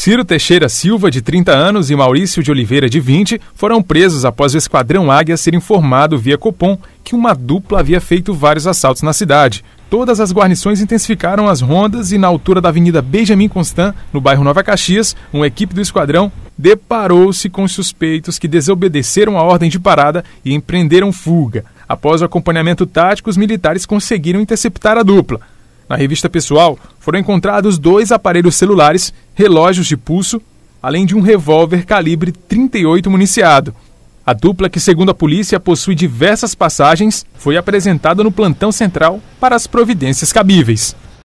Ciro Teixeira Silva, de 30 anos, e Maurício de Oliveira, de 20, foram presos após o Esquadrão Águia ser informado via Copom que uma dupla havia feito vários assaltos na cidade. Todas as guarnições intensificaram as rondas e, na altura da Avenida Benjamin Constant, no bairro Nova Caxias, uma equipe do esquadrão deparou-se com suspeitos que desobedeceram a ordem de parada e empreenderam fuga. Após o acompanhamento tático, os militares conseguiram interceptar a dupla. Na revista pessoal foram encontrados dois aparelhos celulares, relógios de pulso, além de um revólver calibre 38 municiado. A dupla, que segundo a polícia possui diversas passagens, foi apresentada no plantão central para as providências cabíveis.